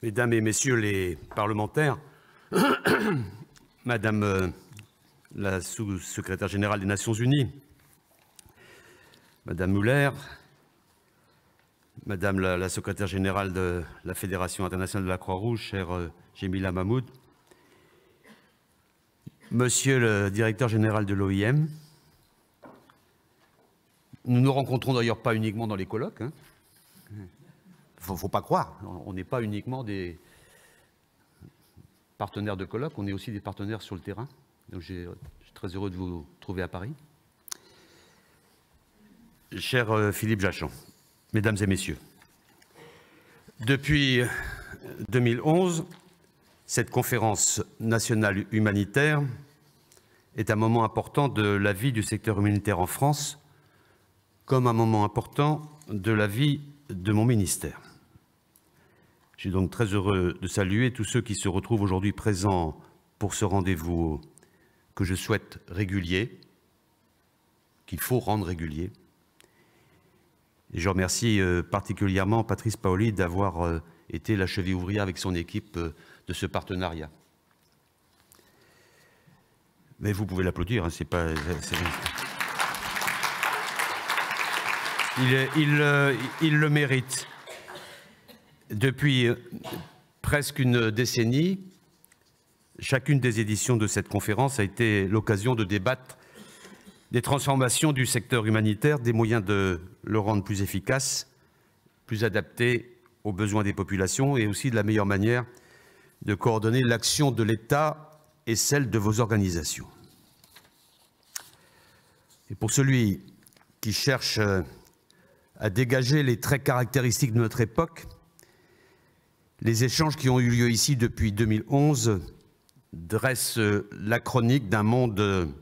Mesdames et Messieurs les parlementaires, Madame euh, la sous-secrétaire générale des Nations Unies, Madame Muller, Madame la, secrétaire générale de la Fédération internationale de la Croix-Rouge, chère euh, Jemila Mahmoud, Monsieur le directeur général de l'OIM, nous nous rencontrons d'ailleurs pas uniquement dans les colloques, hein, il ne faut pas croire, on n'est pas uniquement des partenaires de colloque, on est aussi des partenaires sur le terrain. Donc je suis très heureux de vous trouver à Paris. Cher euh, Philippe Jachon, mesdames et messieurs, depuis 2011, euh, cette conférence nationale humanitaire est un moment important de la vie du secteur humanitaire en France, comme un moment important de la vie de mon ministère. Je suis donc très heureux de saluer tous ceux qui se retrouvent aujourd'hui présents pour ce rendez-vous que je souhaite régulier, qu'il faut rendre régulier. Et je remercie euh, particulièrement Patrice Paoli d'avoir euh, été la cheville ouvrière avec son équipe euh, de ce partenariat. Mais vous pouvez l'applaudir, hein, c'est pas. il, le mérite. Depuis euh, presque une décennie, chacune des éditions de cette conférence a été l'occasion de débattre des transformations du secteur humanitaire, des moyens de le rendre plus efficace, plus adapté aux besoins des populations et aussi de la meilleure manière de coordonner l'action de l'État et celle de vos organisations. Et pour celui qui cherche euh, à dégager les traits caractéristiques de notre époque, les échanges qui ont eu lieu ici depuis 2011 dressent la chronique d'un monde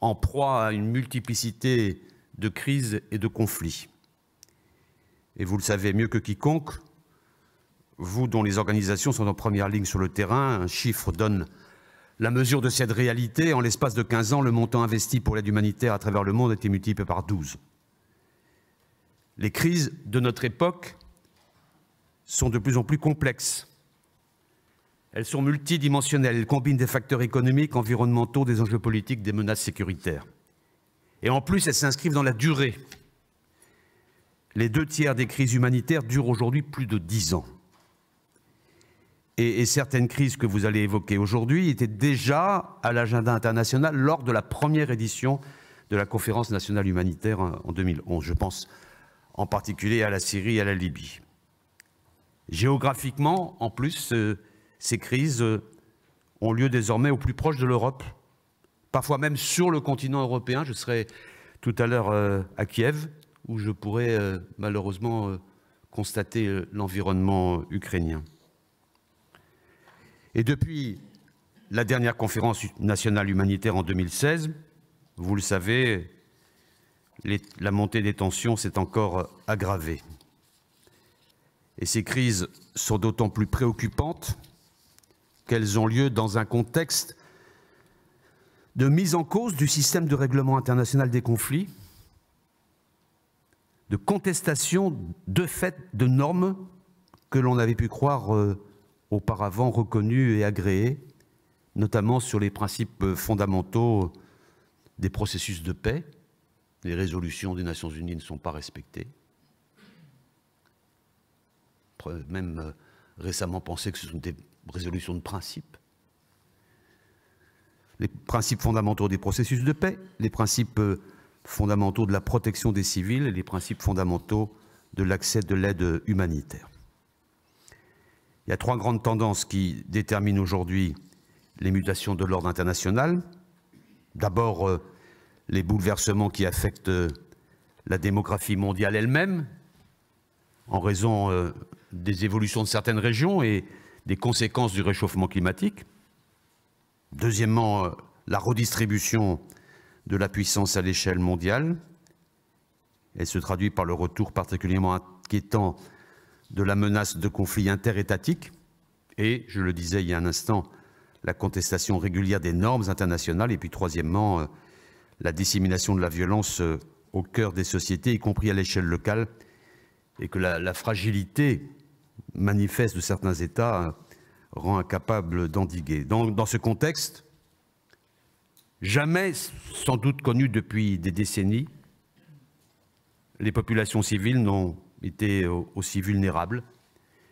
en proie à une multiplicité de crises et de conflits. Et vous le savez mieux que quiconque, vous dont les organisations sont en première ligne sur le terrain, un chiffre donne la mesure de cette réalité. En l'espace de 15 ans, le montant investi pour l'aide humanitaire à travers le monde a été multiplié par 12. Les crises de notre époque sont de plus en plus complexes. Elles sont multidimensionnelles, elles combinent des facteurs économiques, environnementaux, des enjeux politiques, des menaces sécuritaires. Et en plus, elles s'inscrivent dans la durée. Les deux tiers des crises humanitaires durent aujourd'hui plus de dix ans. Et, certaines crises que vous allez évoquer aujourd'hui étaient déjà à l'agenda international lors de la première édition de la conférence nationale humanitaire en 2011. Je pense en particulier à la Syrie et à la Libye. Géographiquement, en plus, euh, ces crises euh, ont lieu désormais au plus proche de l'Europe, parfois même sur le continent européen. Je serai tout à l'heure euh, à Kiev, où je pourrai malheureusement constater l'environnement ukrainien. Et depuis la dernière conférence nationale humanitaire en 2016, vous le savez, la montée des tensions s'est encore aggravée. Et ces crises sont d'autant plus préoccupantes qu'elles ont lieu dans un contexte de mise en cause du système de règlement international des conflits, de contestation de fait de normes que l'on avait pu croire euh, auparavant reconnues et agréées, notamment sur les principes fondamentaux des processus de paix. Les résolutions des Nations Unies ne sont pas respectées même euh, récemment pensé que ce sont des résolutions de principe. Les principes fondamentaux des processus de paix, les principes euh, fondamentaux de la protection des civils et les principes fondamentaux de l'accès de l'aide humanitaire. Il y a trois grandes tendances qui déterminent aujourd'hui les mutations de l'ordre international. D'abord, euh, les bouleversements qui affectent la démographie mondiale elle-même, en raison des évolutions de certaines régions et des conséquences du réchauffement climatique. Deuxièmement, euh, la redistribution de la puissance à l'échelle mondiale. Elle se traduit par le retour particulièrement inquiétant de la menace de conflits interétatiques et, je le disais il y a un instant, la contestation régulière des normes internationales. Et puis troisièmement, euh, la dissémination de la violence euh, au cœur des sociétés, y compris à l'échelle locale, et que la, la fragilité manifeste de certains États euh, rend incapable d'endiguer. Dans, ce contexte, jamais sans doute connu depuis des décennies, les populations civiles n'ont été aussi vulnérables,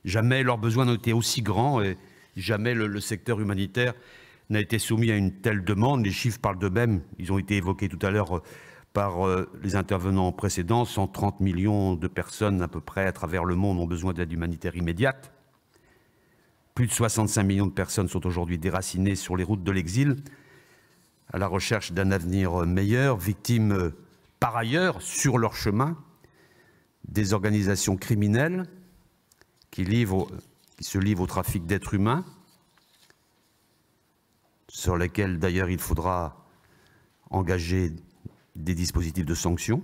jamais leurs besoins n'ont été aussi grands et jamais le, le secteur humanitaire n'a été soumis à une telle demande. Les chiffres parlent d'eux-mêmes, ils ont été évoqués tout à l'heure euh, par euh, les intervenants précédents. 130 millions de personnes à peu près à travers le monde ont besoin d'aide humanitaire immédiate. Plus de 65 millions de personnes sont aujourd'hui déracinées sur les routes de l'exil, à la recherche d'un avenir euh, meilleur, victimes euh, par ailleurs, sur leur chemin, des organisations criminelles qui, qui se livrent au trafic d'êtres humains, sur lesquelles d'ailleurs il faudra engager des dispositifs de sanctions.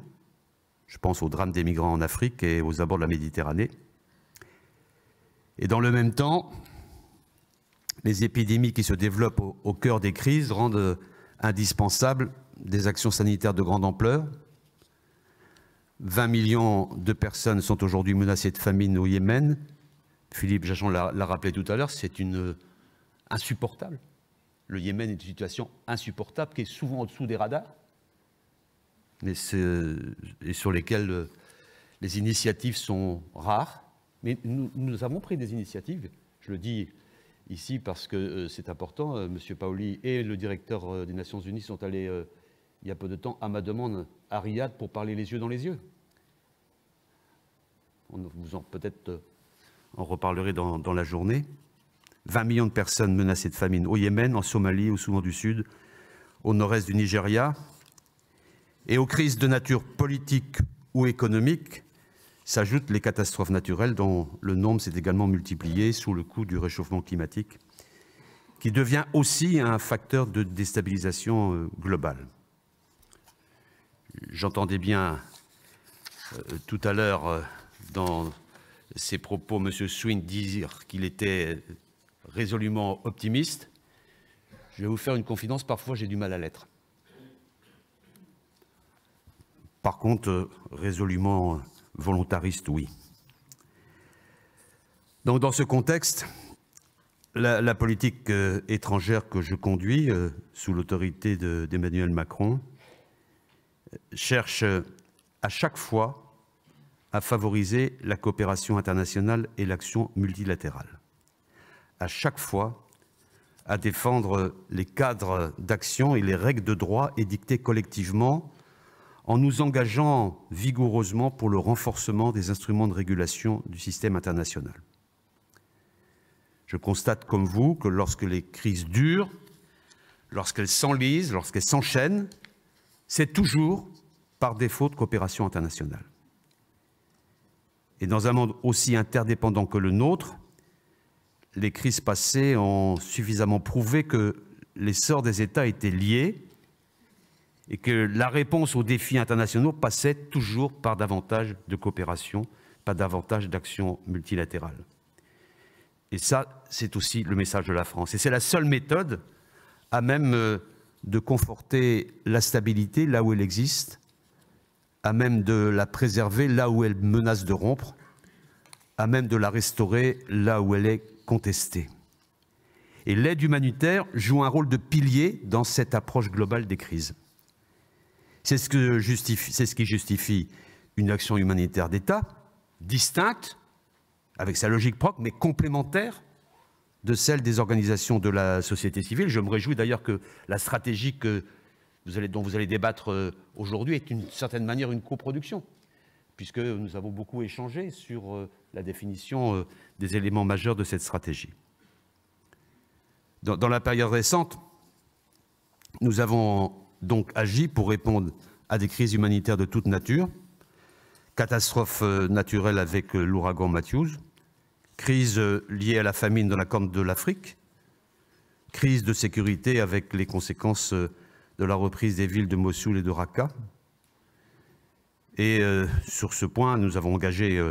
Je pense au drame des migrants en Afrique et aux abords de la Méditerranée. Et dans le même temps, les épidémies qui se développent au, cœur des crises rendent euh, indispensables des actions sanitaires de grande ampleur. 20 millions de personnes sont aujourd'hui menacées de famine au Yémen. Philippe Jachon l'a rappelé tout à l'heure, c'est une euh, insupportable. Le Yémen est une situation insupportable qui est souvent au-dessous des radars et sur lesquels euh, les initiatives sont rares. Mais nous, avons pris des initiatives, je le dis ici parce que euh, c'est important. Monsieur Paoli et le directeur euh, des Nations Unies sont allés, il y a peu de temps, à ma demande, à Riyad pour parler les yeux dans les yeux. On vous en peut-être on reparlerait dans, dans, la journée. 20 millions de personnes menacées de famine au Yémen, en Somalie, au Soudan du Sud, au nord-est du Nigeria, et aux crises de nature politique ou économique s'ajoutent les catastrophes naturelles dont le nombre s'est également multiplié sous le coup du réchauffement climatique, qui devient aussi un facteur de déstabilisation euh, globale. J'entendais bien euh, tout à l'heure euh, dans ses propos M. Swin dire qu'il était résolument optimiste. Je vais vous faire une confidence, parfois j'ai du mal à l'être. Par contre, euh, résolument euh, volontariste, oui. Donc dans ce contexte, la, politique euh, étrangère que je conduis sous l'autorité d'Emmanuel Macron cherche à chaque fois à favoriser la coopération internationale et l'action multilatérale. À chaque fois, à défendre les cadres d'action et les règles de droit édictées collectivement en nous engageant vigoureusement pour le renforcement des instruments de régulation du système international. Je constate comme vous que lorsque les crises durent, lorsqu'elles s'enlisent, lorsqu'elles s'enchaînent, c'est toujours par défaut de coopération internationale. Et dans un monde aussi interdépendant que le nôtre, les crises passées ont suffisamment prouvé que l'essor des États étaient liés et que la réponse aux défis internationaux passait toujours par davantage de coopération, pas davantage d'action multilatérale. Et ça, c'est aussi le message de la France. Et c'est la seule méthode à même euh, de conforter la stabilité là où elle existe, à même de la préserver là où elle menace de rompre, à même de la restaurer là où elle est contestée. Et l'aide humanitaire joue un rôle de pilier dans cette approche globale des crises. C'est ce, qui justifie une action humanitaire d'État distincte, avec sa logique propre, mais complémentaire de celle des organisations de la société civile. Je me réjouis d'ailleurs que la stratégie que vous allez, dont vous allez débattre euh, aujourd'hui est d'une certaine manière une coproduction, puisque nous avons beaucoup échangé sur euh, la définition euh, des éléments majeurs de cette stratégie. dans la période récente, nous avons donc agi pour répondre à des crises humanitaires de toute nature, catastrophe euh, naturelle avec euh, l'ouragan Matthews, crise euh, liée à la famine dans la Corne de l'Afrique, crise de sécurité avec les conséquences de la reprise des villes de Mossoul et de Raqqa. Et sur ce point, nous avons engagé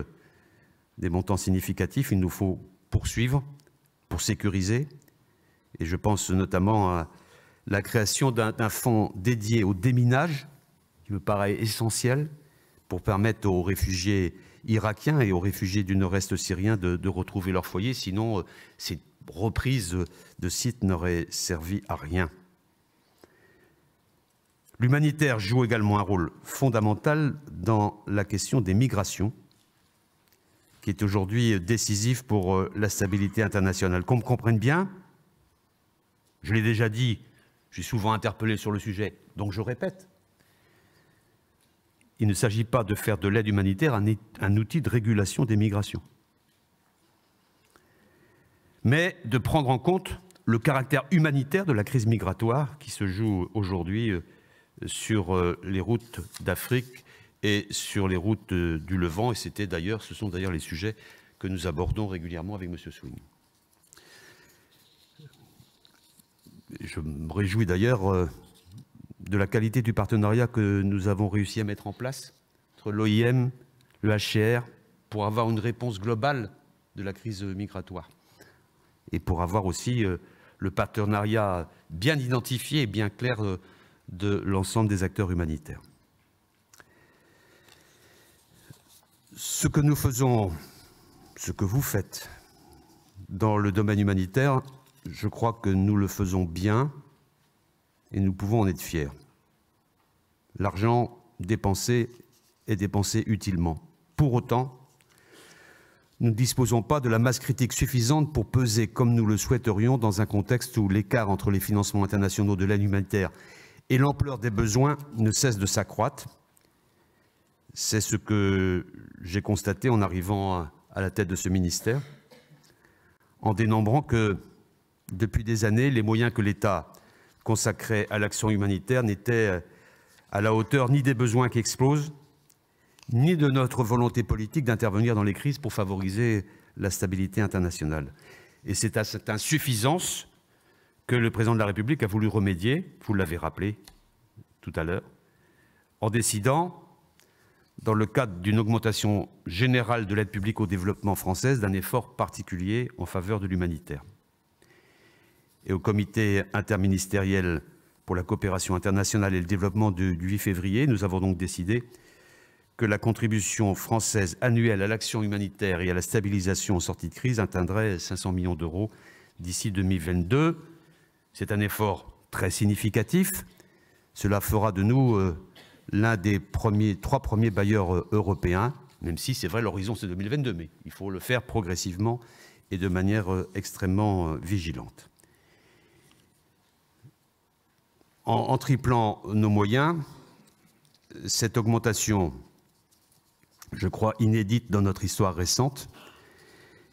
des montants significatifs. Il nous faut poursuivre pour sécuriser. Et je pense notamment à la création d'un fonds dédié au déminage, qui me paraît essentiel pour permettre aux réfugiés irakiens et aux réfugiés du nord-est syrien de, retrouver leur foyer. Sinon, euh, ces reprise de sites n'aurait servi à rien. L'humanitaire joue également un rôle fondamental dans la question des migrations, qui est aujourd'hui décisif pour euh, la stabilité internationale. Qu'on me comprenne bien, je l'ai déjà dit, je suis souvent interpellé sur le sujet, donc je répète. Il ne s'agit pas de faire de l'aide humanitaire un, outil de régulation des migrations, mais de prendre en compte le caractère humanitaire de la crise migratoire qui se joue aujourd'hui euh, sur euh, les routes d'Afrique et sur les routes euh, du Levant. Et c'était d'ailleurs, ce sont d'ailleurs les sujets que nous abordons régulièrement avec M. Swing. je me réjouis d'ailleurs euh, de la qualité du partenariat que nous avons réussi à mettre en place entre l'OIM, le HCR, pour avoir une réponse globale de la crise migratoire et pour avoir aussi euh, le partenariat bien identifié et bien clair euh, de l'ensemble des acteurs humanitaires. Ce que nous faisons, ce que vous faites dans le domaine humanitaire je crois que nous le faisons bien et nous pouvons en être fiers. L'argent dépensé est dépensé utilement. Pour autant, nous ne disposons pas de la masse critique suffisante pour peser comme nous le souhaiterions dans un contexte où l'écart entre les financements internationaux de l'aide humanitaire et l'ampleur des besoins ne cesse de s'accroître. C'est ce que j'ai constaté en arrivant à la tête de ce ministère, en dénombrant que depuis des années, les moyens que l'État consacrait à l'action humanitaire n'étaient euh, à la hauteur ni des besoins qui explosent, ni de notre volonté politique d'intervenir dans les crises pour favoriser la stabilité internationale. Et c'est à cette insuffisance que le président de la République a voulu remédier, vous l'avez rappelé tout à l'heure, en décidant, dans le cadre d'une augmentation générale de l'aide publique au développement française, d'un effort particulier en faveur de l'humanitaire et au comité interministériel pour la coopération internationale et le développement du 8 février, nous avons donc décidé que la contribution française annuelle à l'action humanitaire et à la stabilisation en sortie de crise atteindrait 500 millions d'euros d'ici 2022. C'est un effort très significatif. Cela fera de nous euh, l'un des trois premiers bailleurs euh, européens, même si c'est vrai l'horizon c'est 2022, mais il faut le faire progressivement et de manière euh, extrêmement vigilante. en, triplant nos moyens, cette augmentation, je crois inédite dans notre histoire récente,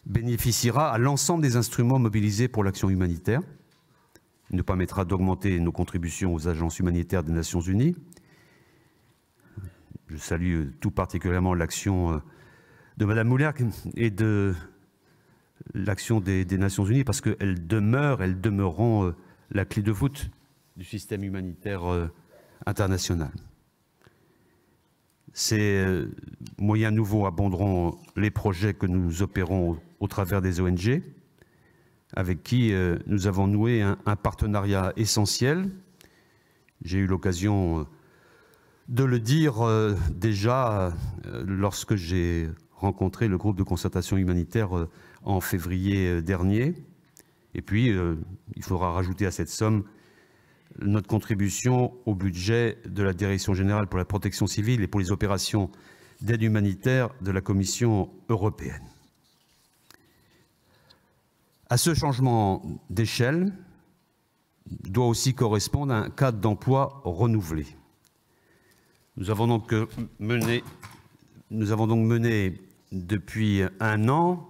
bénéficiera à l'ensemble des instruments mobilisés pour l'action humanitaire, Il nous permettra d'augmenter nos contributions aux agences humanitaires des Nations Unies. Je salue tout particulièrement l'action euh, de Mme Muller et de l'action des, Nations Unies parce qu'elles demeurent, elles demeureront euh, la clé de voûte du système humanitaire euh, international. Ces euh, moyens nouveaux abonderont les projets que nous opérons au travers des ONG, avec qui euh, nous avons noué un, partenariat essentiel. J'ai eu l'occasion de le dire déjà lorsque j'ai rencontré le groupe de concertation humanitaire en février dernier. Et puis, il faudra rajouter à cette somme notre contribution au budget de la Direction générale pour la protection civile et pour les opérations d'aide humanitaire de la Commission européenne. À ce changement d'échelle doit aussi correspondre un cadre d'emploi renouvelé. Nous avons donc euh, mené, nous avons donc mené depuis un an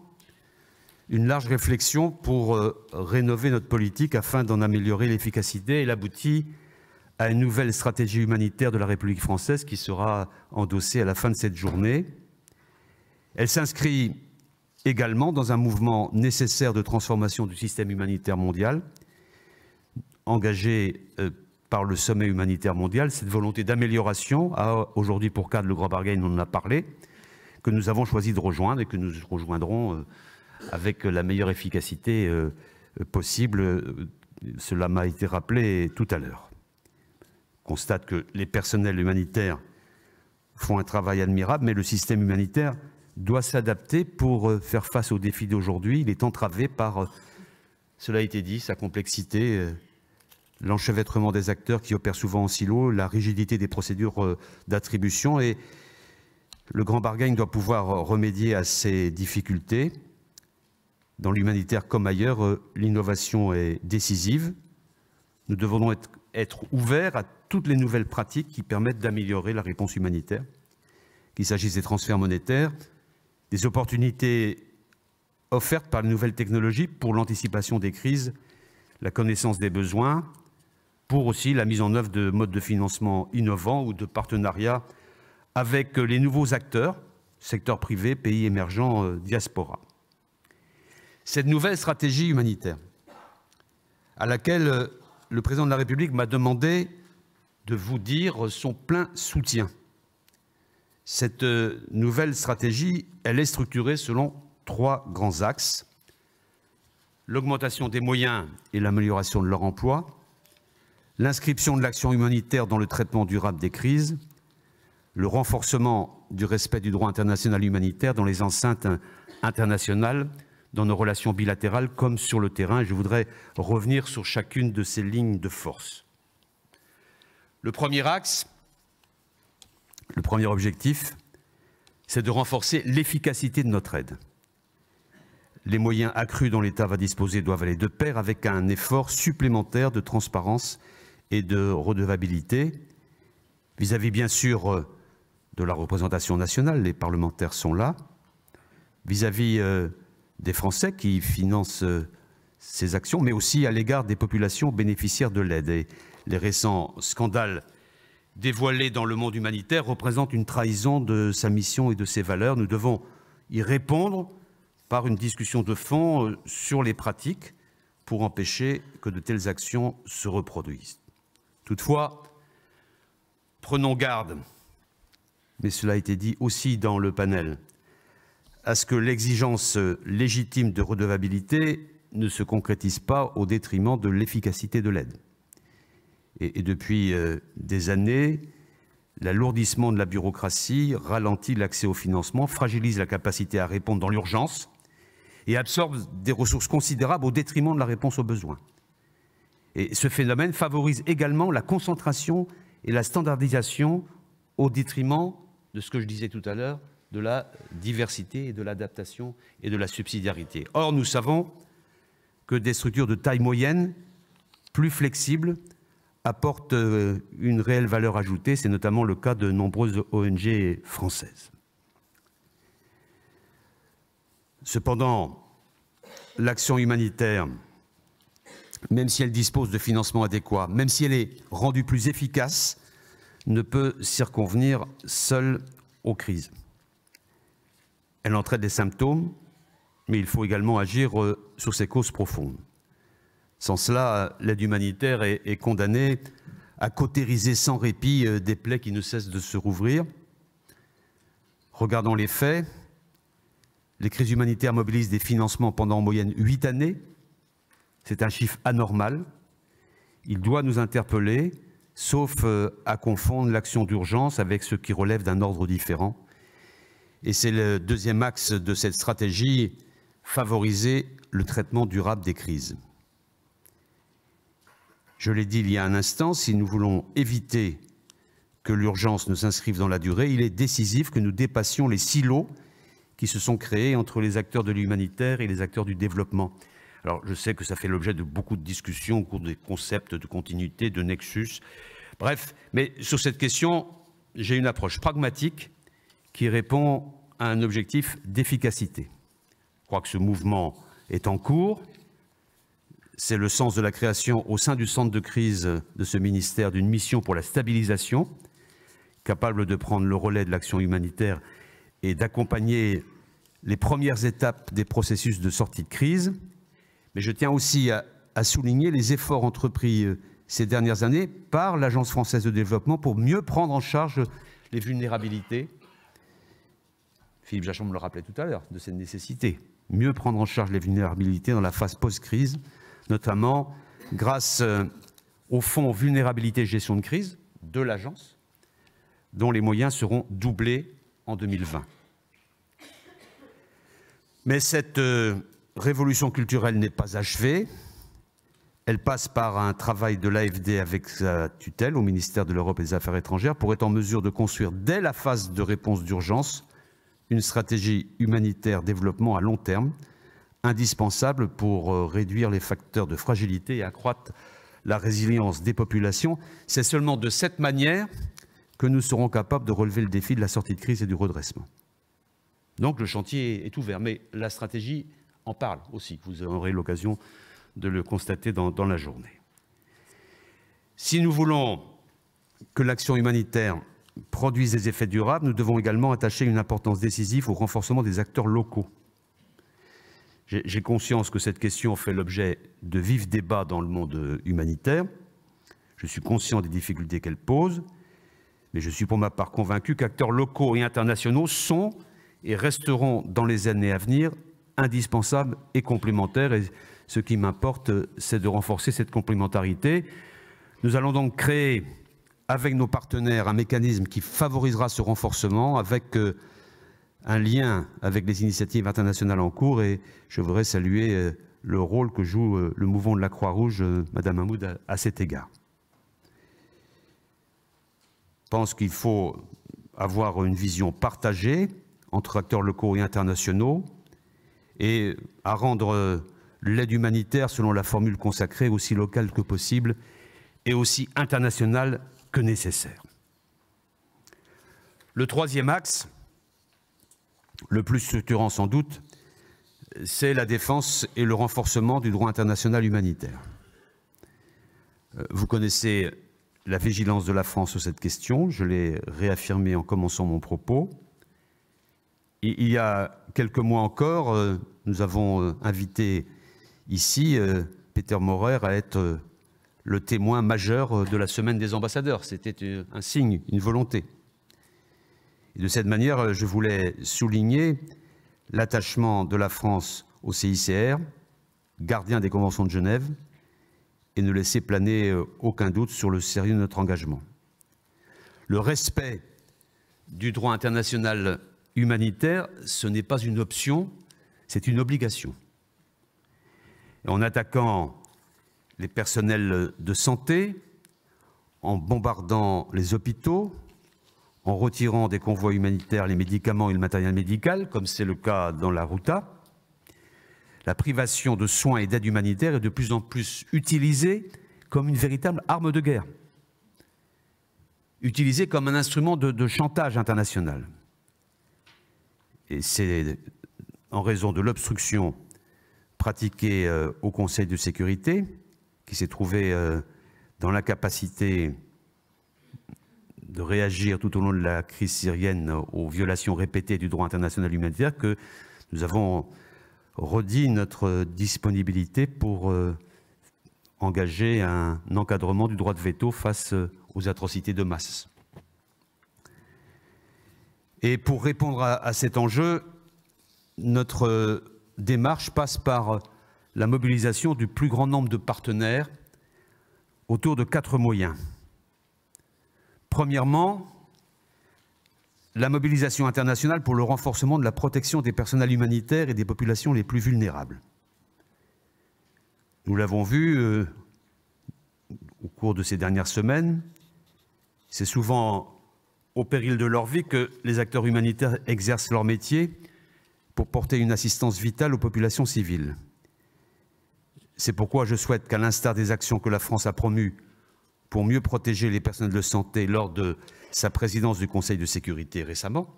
une large réflexion pour euh, rénover notre politique afin d'en améliorer l'efficacité. et aboutit à une nouvelle stratégie humanitaire de la République française qui sera endossée à la fin de cette journée. Elle s'inscrit également dans un mouvement nécessaire de transformation du système humanitaire mondial, engagé euh, par le sommet humanitaire mondial, cette volonté d'amélioration a aujourd'hui pour cadre le Grand Bargain, on en a parlé, que nous avons choisi de rejoindre et que nous rejoindrons euh, avec la meilleure efficacité euh, possible. Cela m'a été rappelé tout à l'heure. Constate que les personnels humanitaires font un travail admirable, mais le système humanitaire doit s'adapter pour euh, faire face aux défis d'aujourd'hui. Il est entravé par, euh, cela a été dit, sa complexité, l'enchevêtrement des acteurs qui opèrent souvent en silo, la rigidité des procédures d'attribution et le grand bargain doit pouvoir remédier à ces difficultés. Dans l'humanitaire comme ailleurs, euh, l'innovation est décisive. Nous devons être, être ouverts à toutes les nouvelles pratiques qui permettent d'améliorer la réponse humanitaire, qu'il s'agisse des transferts monétaires, des opportunités offertes par les nouvelles technologies pour l'anticipation des crises, la connaissance des besoins, pour aussi la mise en œuvre de modes de financement innovants ou de partenariats avec les nouveaux acteurs, secteur privé, pays émergents, euh, diaspora cette nouvelle stratégie humanitaire à laquelle euh, le président de la République m'a demandé de vous dire son plein soutien. Cette euh, nouvelle stratégie, elle est structurée selon trois grands axes. L'augmentation des moyens et l'amélioration de leur emploi, l'inscription de l'action humanitaire dans le traitement durable des crises, le renforcement du respect du droit international humanitaire dans les enceintes internationales, dans nos relations bilatérales comme sur le terrain. Je voudrais revenir sur chacune de ces lignes de force. Le premier axe, le premier objectif, c'est de renforcer l'efficacité de notre aide. Les moyens accrus dont l'État va disposer doivent aller de pair avec un effort supplémentaire de transparence et de redevabilité vis-à-vis bien sûr de la représentation nationale, les parlementaires sont là, vis-à-vis euh, des Français qui financent euh, ces actions, mais aussi à l'égard des populations bénéficiaires de l'aide. Et les récents scandales dévoilés dans le monde humanitaire représentent une trahison de sa mission et de ses valeurs. Nous devons y répondre par une discussion de fond euh, sur les pratiques pour empêcher que de telles actions se reproduisent. Toutefois, prenons garde, mais cela a été dit aussi dans le panel, à ce que l'exigence légitime de redevabilité ne se concrétise pas au détriment de l'efficacité de l'aide. Et, depuis euh, des années, l'alourdissement de la bureaucratie ralentit l'accès au financement, fragilise la capacité à répondre dans l'urgence et absorbe des ressources considérables au détriment de la réponse aux besoins. Et ce phénomène favorise également la concentration et la standardisation au détriment de ce que je disais tout à l'heure, de la diversité et de l'adaptation et de la subsidiarité. Or, nous savons que des structures de taille moyenne, plus flexibles, apportent euh, une réelle valeur ajoutée. C'est notamment le cas de nombreuses ONG françaises. Cependant, l'action humanitaire, même si elle dispose de financements adéquats, même si elle est rendue plus efficace, ne peut circonvenir seule aux crises elle entraîne des symptômes, mais il faut également agir euh, sur ses causes profondes. Sans cela, l'aide humanitaire est, condamnée à cautériser sans répit euh, des plaies qui ne cessent de se rouvrir. Regardons les faits. Les crises humanitaires mobilisent des financements pendant en moyenne huit années. C'est un chiffre anormal. Il doit nous interpeller, sauf euh, à confondre l'action d'urgence avec ce qui relève d'un ordre différent et c'est le deuxième axe de cette stratégie, favoriser le traitement durable des crises. Je l'ai dit il y a un instant, si nous voulons éviter que l'urgence ne s'inscrive dans la durée, il est décisif que nous dépassions les silos qui se sont créés entre les acteurs de l'humanitaire et les acteurs du développement. Alors je sais que ça fait l'objet de beaucoup de discussions au cours des concepts de continuité, de nexus, bref, mais sur cette question, j'ai une approche pragmatique qui répond à un objectif d'efficacité. Je crois que ce mouvement est en cours. C'est le sens de la création au sein du centre de crise de ce ministère d'une mission pour la stabilisation, capable de prendre le relais de l'action humanitaire et d'accompagner les premières étapes des processus de sortie de crise. Mais je tiens aussi à, souligner les efforts entrepris euh, ces dernières années par l'Agence française de développement pour mieux prendre en charge les vulnérabilités Philippe Jachon me le rappelait tout à l'heure, de cette nécessité. Mieux prendre en charge les vulnérabilités dans la phase post-crise, notamment grâce euh, au fonds vulnérabilité gestion de crise de l'agence, dont les moyens seront doublés en 2020. Mais cette euh, révolution culturelle n'est pas achevée. Elle passe par un travail de l'AFD avec sa tutelle au ministère de l'Europe et des Affaires étrangères pour être en mesure de construire dès la phase de réponse d'urgence une stratégie humanitaire développement à long terme, indispensable pour euh, réduire les facteurs de fragilité et accroître la résilience des populations. C'est seulement de cette manière que nous serons capables de relever le défi de la sortie de crise et du redressement. Donc le chantier est ouvert, mais la stratégie en parle aussi. Vous aurez l'occasion de le constater dans, dans la journée. Si nous voulons que l'action humanitaire produisent des effets durables, nous devons également attacher une importance décisive au renforcement des acteurs locaux. J'ai conscience que cette question fait l'objet de vifs débats dans le monde humanitaire. Je suis conscient des difficultés qu'elle pose, mais je suis pour ma part convaincu qu'acteurs locaux et internationaux sont et resteront dans les années à venir indispensables et complémentaires. Et ce qui m'importe, c'est de renforcer cette complémentarité. Nous allons donc créer avec nos partenaires un mécanisme qui favorisera ce renforcement avec euh, un lien avec les initiatives internationales en cours et je voudrais saluer euh, le rôle que joue euh, le mouvement de la Croix-Rouge, Madame Hamoud, à, à, cet égard. Je pense qu'il faut avoir une vision partagée entre acteurs locaux et internationaux et à rendre l'aide humanitaire selon la formule consacrée aussi locale que possible et aussi internationale que nécessaire. Le troisième axe, le plus structurant sans doute, c'est la défense et le renforcement du droit international humanitaire. Euh, vous connaissez la vigilance de la France sur cette question, je l'ai réaffirmé en commençant mon propos. il y a quelques mois encore, euh, nous avons euh, invité ici Peter Maurer à être le témoin majeur euh, de la semaine des ambassadeurs. C'était euh, un signe, une volonté. Et de cette manière, euh, je voulais souligner l'attachement de la France au CICR, gardien des conventions de Genève, et ne laisser planer aucun doute sur le sérieux de notre engagement. Le respect du droit international humanitaire, ce n'est pas une option, c'est une obligation. en attaquant les personnels de santé, en bombardant les hôpitaux, en retirant des convois humanitaires les médicaments et le matériel médical, comme c'est le cas dans la Ruta, La privation de soins et d'aide humanitaire est de plus en plus utilisée comme une véritable arme de guerre, utilisée comme un instrument de chantage international. Et c'est en raison de l'obstruction pratiquée euh, au Conseil de sécurité qui s'est trouvé euh, dans la capacité de réagir tout au long de la crise syrienne aux violations répétées du droit international humanitaire que nous avons redit notre disponibilité pour euh, engager un encadrement du droit de veto face euh, aux atrocités de masse. Et pour répondre à, cet enjeu, notre démarche passe par la mobilisation du plus grand nombre de partenaires autour de quatre moyens. Premièrement, la mobilisation internationale pour le renforcement de la protection des personnels humanitaires et des populations les plus vulnérables. Nous l'avons vu euh, au cours de ces dernières semaines, c'est souvent au péril de leur vie que les acteurs humanitaires exercent leur métier pour porter une assistance vitale aux populations civiles. C'est pourquoi je souhaite qu'à l'instar des actions que la France a promues pour mieux protéger les personnels de santé lors de sa présidence du Conseil de sécurité récemment,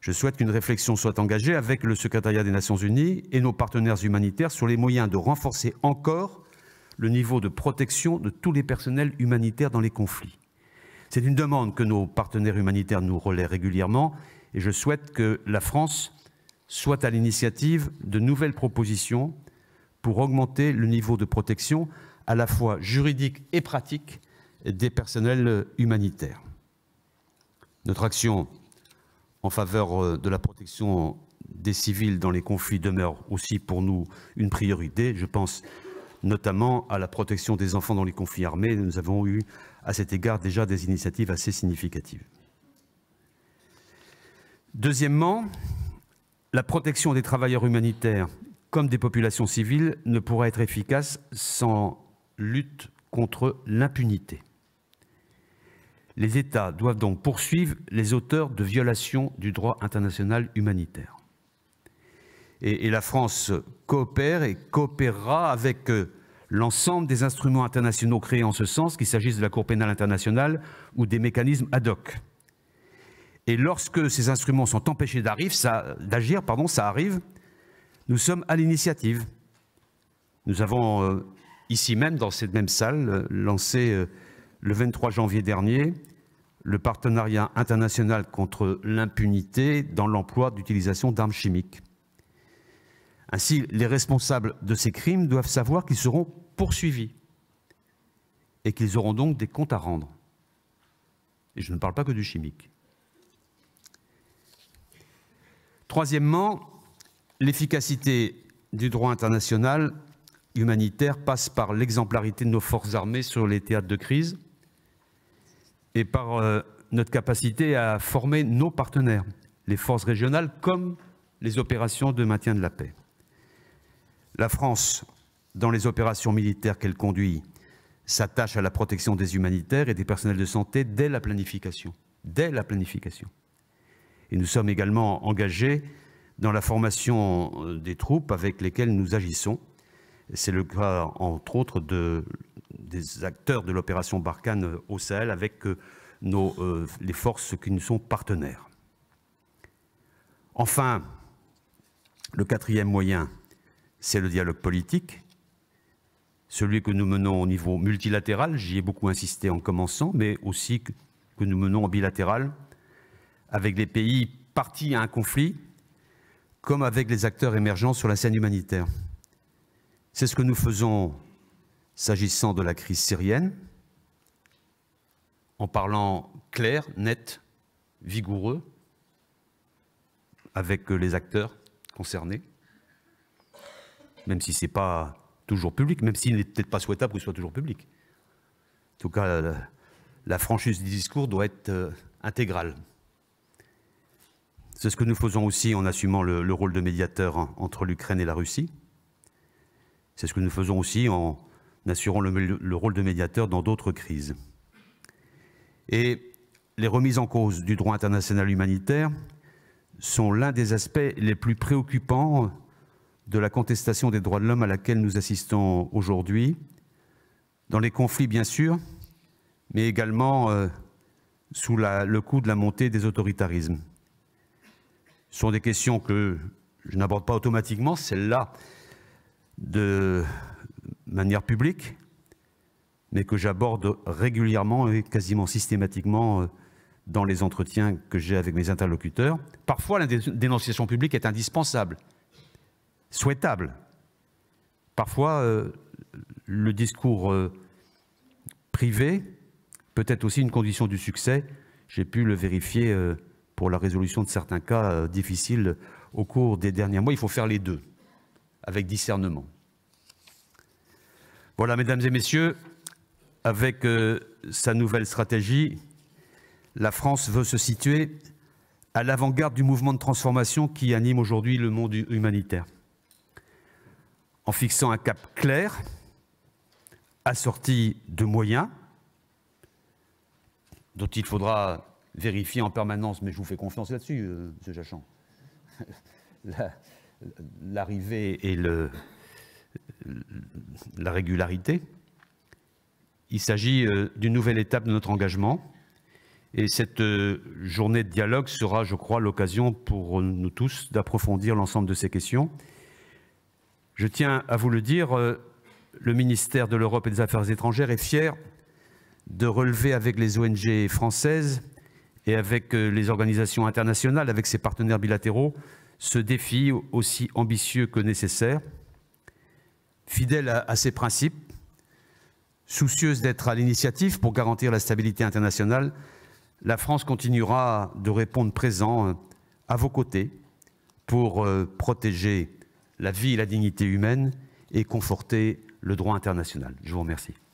je souhaite qu'une réflexion soit engagée avec le secrétariat des Nations Unies et nos partenaires humanitaires sur les moyens de renforcer encore le niveau de protection de tous les personnels humanitaires dans les conflits. C'est une demande que nos partenaires humanitaires nous relaient régulièrement et je souhaite que la France soit à l'initiative de nouvelles propositions pour augmenter le niveau de protection à la fois juridique et pratique des personnels humanitaires. Notre action en faveur euh, de la protection des civils dans les conflits demeure aussi pour nous une priorité. Je pense notamment à la protection des enfants dans les conflits armés. Nous avons eu à cet égard déjà des initiatives assez significatives. Deuxièmement, la protection des travailleurs humanitaires comme des populations civiles, ne pourra être efficace sans lutte contre l'impunité. Les États doivent donc poursuivre les auteurs de violations du droit international humanitaire. Et, la France coopère et coopérera avec euh, l'ensemble des instruments internationaux créés en ce sens, qu'il s'agisse de la Cour pénale internationale ou des mécanismes ad hoc. Et lorsque ces instruments sont empêchés d'agir, ça arrive nous sommes à l'initiative. Nous avons, euh, ici même, dans cette même salle, euh, lancé euh, le 23 janvier dernier le partenariat international contre l'impunité dans l'emploi d'utilisation d'armes chimiques. Ainsi, les responsables de ces crimes doivent savoir qu'ils seront poursuivis et qu'ils auront donc des comptes à rendre. Et je ne parle pas que du chimique. Troisièmement, L'efficacité du droit international humanitaire passe par l'exemplarité de nos forces armées sur les théâtres de crise et par euh, notre capacité à former nos partenaires, les forces régionales comme les opérations de maintien de la paix. La France, dans les opérations militaires qu'elle conduit, s'attache à la protection des humanitaires et des personnels de santé dès la planification. Dès la planification. Et nous sommes également engagés dans la formation euh, des troupes avec lesquelles nous agissons. C'est le cas, entre autres, des acteurs de l'opération Barkhane euh, au Sahel avec euh, les forces qui nous sont partenaires. Enfin, le quatrième moyen, c'est le dialogue politique, celui que nous menons au niveau multilatéral, j'y ai beaucoup insisté en commençant, mais aussi que nous menons en bilatéral, avec des pays partis à un conflit, comme avec les acteurs émergents sur la scène humanitaire. C'est ce que nous faisons s'agissant de la crise syrienne, en parlant clair, net, vigoureux avec les acteurs concernés, même si ce n'est pas toujours public, même s'il n'est peut-être pas souhaitable qu'il soit toujours public. En tout cas, la franchise du discours doit être euh, intégrale. C'est ce que nous faisons aussi en assumant le, rôle de médiateur entre l'Ukraine et la Russie. C'est ce que nous faisons aussi en assurant le, rôle de médiateur dans d'autres crises. Et les remises en cause du droit international humanitaire sont l'un des aspects les plus préoccupants de la contestation des droits de l'homme à laquelle nous assistons aujourd'hui, dans les conflits bien sûr, mais également euh, sous le coup de la montée des autoritarismes. Ce sont des questions que je n'aborde pas automatiquement, celle-là de manière publique, mais que j'aborde régulièrement et quasiment systématiquement euh, dans les entretiens que j'ai avec mes interlocuteurs. Parfois, la dénonciation publique est indispensable, souhaitable. Parfois, euh, le discours euh, privé peut être aussi une condition du succès. J'ai pu le vérifier pour la résolution de certains cas euh, difficiles au cours des derniers mois. Il faut faire les deux, avec discernement. Voilà, mesdames et messieurs, avec euh, sa nouvelle stratégie, la France veut se situer à l'avant-garde du mouvement de transformation qui anime aujourd'hui le monde humanitaire, en fixant un cap clair, assorti de moyens, dont il faudra vérifier en permanence, mais je vous fais confiance là-dessus, euh, M. Jachan. L'arrivée et la régularité, il s'agit euh, d'une nouvelle étape de notre engagement. Et cette euh, journée de dialogue sera, je crois, l'occasion pour nous tous d'approfondir l'ensemble de ces questions. Je tiens à vous le dire, le ministère de l'Europe et des Affaires étrangères est fier de relever avec les ONG françaises et avec euh, les organisations internationales, avec ses partenaires bilatéraux, ce défi aussi ambitieux que nécessaire, fidèle à, ses principes, soucieuse d'être à l'initiative pour garantir la stabilité internationale, la France continuera de répondre présent euh, à vos côtés pour euh, protéger la vie et la dignité humaine et conforter le droit international. Je vous remercie.